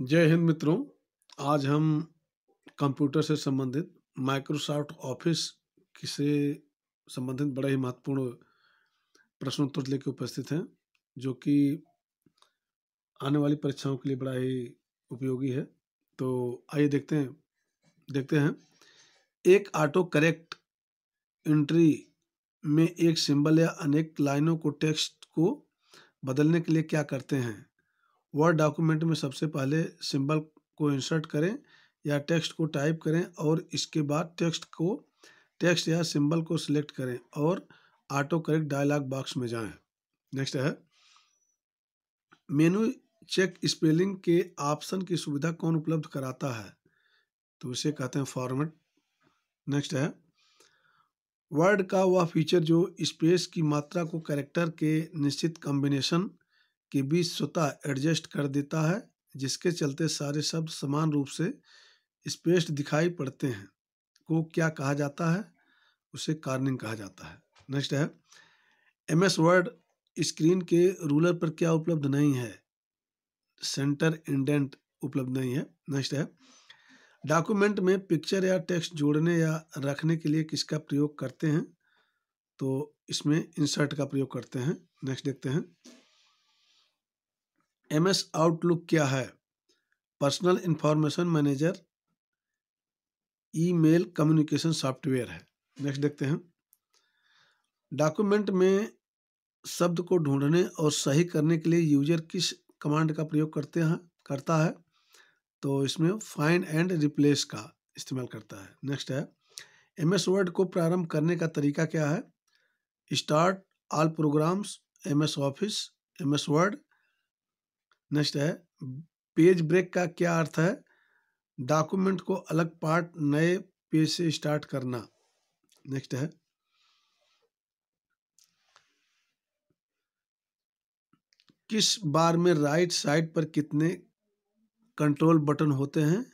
जय हिंद मित्रों आज हम कंप्यूटर से संबंधित माइक्रोसॉफ्ट ऑफिस से संबंधित बड़ा ही महत्वपूर्ण प्रश्नोत्तर लेकर उपस्थित हैं जो कि आने वाली परीक्षाओं के लिए बड़ा ही उपयोगी है तो आइए देखते हैं देखते हैं एक ऑटो करेक्ट एंट्री में एक सिंबल या अनेक लाइनों को टेक्स्ट को बदलने के लिए क्या करते हैं वर्ड डॉक्यूमेंट में सबसे पहले सिंबल को इंसर्ट करें या टेक्स्ट को टाइप करें और इसके बाद टेक्स्ट को टेक्स्ट या सिंबल को सिलेक्ट करें और ऑटो करेक्ट डायलॉग बॉक्स में जाएं नेक्स्ट है मेनू चेक स्पेलिंग के ऑप्शन की सुविधा कौन उपलब्ध कराता है तो इसे कहते हैं फॉर्मेट नेक्स्ट है वर्ड का वह फीचर जो स्पेस की मात्रा को करेक्टर के निश्चित कॉम्बिनेशन के बीच स्वतः एडजस्ट कर देता है जिसके चलते सारे शब्द समान रूप से स्पेस्ड दिखाई पड़ते हैं को क्या कहा जाता है उसे कार्निंग कहा जाता है नेक्स्ट है एम एस वर्ड स्क्रीन के रूलर पर क्या उपलब्ध नहीं है सेंटर इंडेंट उपलब्ध नहीं है नेक्स्ट है डॉक्यूमेंट में पिक्चर या टेक्स्ट जोड़ने या रखने के लिए किसका प्रयोग करते हैं तो इसमें इंसर्ट का प्रयोग करते हैं नेक्स्ट देखते हैं एम एस आउटलुक क्या है personal information manager email communication software है नेक्स्ट देखते हैं डॉक्यूमेंट में शब्द को ढूंढने और सही करने के लिए यूजर किस कमांड का प्रयोग करते हैं करता है तो इसमें फाइंड एंड रिप्लेस का इस्तेमाल करता है नेक्स्ट है एम एस वर्ड को प्रारंभ करने का तरीका क्या है start all programs M S Office M S Word next है पेज ब्रेक का क्या अर्थ है डॉक्यूमेंट को अलग पार्ट नए पेज से स्टार्ट करना नेक्स्ट है किस बार में राइट साइड पर कितने कंट्रोल बटन होते हैं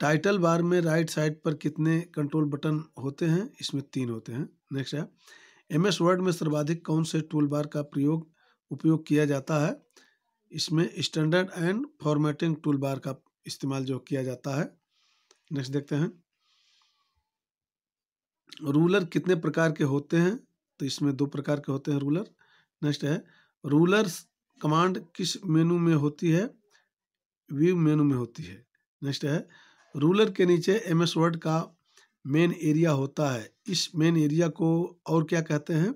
टाइटल बार में राइट साइड पर कितने कंट्रोल बटन होते हैं इसमें तीन होते हैं नेक्स्ट है एम एस वर्ड में सर्वाधिक कौन से टूल बार का प्रयोग उपयोग किया जाता है इसमें standard and formatting toolbar का इस्तेमाल जो किया जाता है नेक्स्ट देखते हैं रूलर कितने प्रकार के होते हैं तो इसमें दो प्रकार के होते हैं रूलर नेक्स्ट है रूलर्स कमांड किस मेनू में होती है व्यू मेनू में होती है नेक्स्ट है रूलर के नीचे एम एस वर्ड का मेन एरिया होता है इस मेन एरिया को और क्या कहते हैं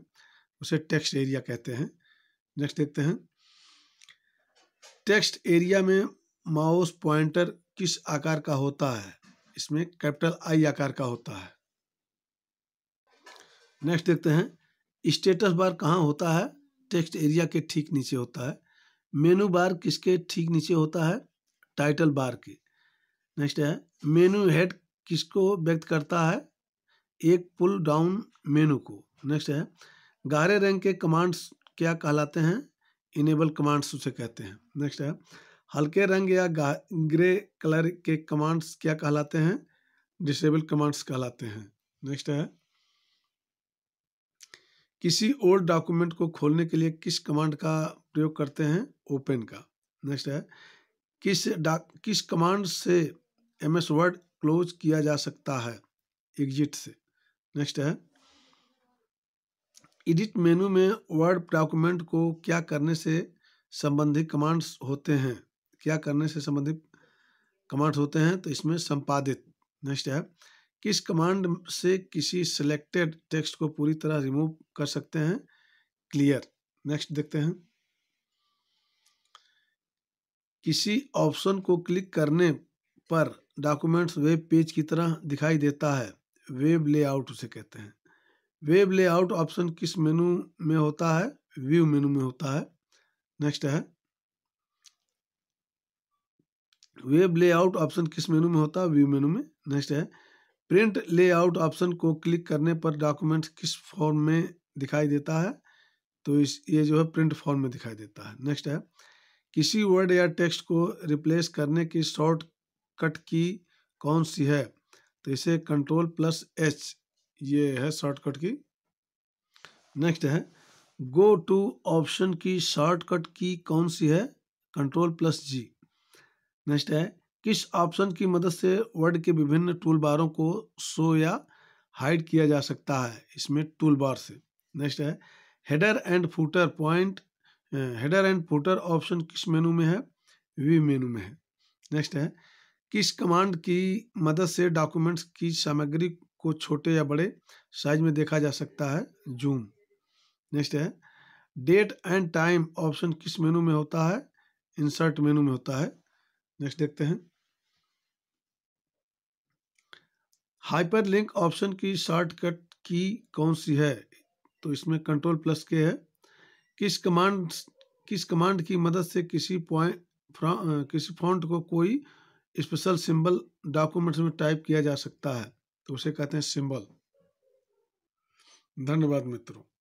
उसे टेक्स्ट एरिया कहते हैं नेक्स्ट देखते हैं टेक्स्ट एरिया में माउस पॉइंटर किस आकार का होता है इसमें कैपिटल आई आकार का होता है नेक्स्ट देखते हैं स्टेटस बार कहाँ होता है टेक्स्ट एरिया के ठीक नीचे होता है मेनू बार किसके ठीक नीचे होता है टाइटल बार के नेक्स्ट है मेनू हेड किसको व्यक्त करता है एक पुल डाउन मेनू को नेक्स्ट है गारे रंग के कमांड्स क्या कहलाते हैं इनेबल कमांड्स उसे कहते हैं नेक्स्ट है हल्के रंग या ग्रे कलर के कमांड्स क्या कहलाते हैं डिसेबल कमांड्स कहलाते हैं नेक्स्ट है किसी ओल्ड डॉक्यूमेंट को खोलने के लिए किस कमांड का प्रयोग करते हैं ओपन का नेक्स्ट है किस किस कमांड से एमएस वर्ड क्लोज किया जा सकता है एग्जिट से नेक्स्ट है एडिट मेनू में वर्ड डॉक्यूमेंट को क्या करने से संबंधित कमांड्स होते हैं क्या करने से संबंधित कमांड्स होते हैं तो इसमें संपादित नेक्स्ट है किस कमांड से किसी सिलेक्टेड टेक्स्ट को पूरी तरह रिमूव कर सकते हैं क्लियर नेक्स्ट देखते हैं किसी ऑप्शन को क्लिक करने पर डॉक्यूमेंट्स वेब पेज की तरह दिखाई देता है वेब लेआउट उसे कहते हैं वेब लेआउट ऑप्शन किस मेनू में होता है व्यू मेनू में होता है नेक्स्ट है वेब लेआउट ऑप्शन किस मेनू में होता है व्यू मेनू में नेक्स्ट है प्रिंट लेआउट ऑप्शन को क्लिक करने पर डॉक्यूमेंट किस फॉर्म में दिखाई देता है तो इस ये जो है प्रिंट फॉर्म में दिखाई देता है नेक्स्ट है किसी वर्ड या टेक्स्ट को रिप्लेस करने की शॉर्ट कट की कौन सी है तो इसे कंट्रोल प्लस एच ये है शॉर्टकट की नेक्स्ट है गो टू ऑप्शन की शॉर्टकट की कौन सी है कंट्रोल प्लस जी नेक्स्ट है किस ऑप्शन की मदद से वर्ड के विभिन्न टूल बारों को शो या हाइड किया जा सकता है इसमें टूल बार से नेक्स्ट है header and footer point header and footer option किस मेनू में है वी मेनू में है नेक्स्ट है किस कमांड की मदद से डॉक्यूमेंट्स की सामग्री को छोटे या बड़े साइज में देखा जा सकता है जूम नेक्स्ट है डेट एंड टाइम ऑप्शन किस मेनू में होता है इंसर्ट मेनू में होता है नेक्स्ट देखते हैं हाइपर लिंक ऑप्शन की शॉर्टकट की कौन सी है तो इसमें कंट्रोल प्लस के है किस कमांड किस कमांड की मदद से किसी पॉइंट किसी फॉन्ट को कोई स्पेशल सिंबल डॉक्यूमेंट्स में टाइप किया जा सकता है तो उसे कहते हैं सिंबल धन्यवाद मित्रों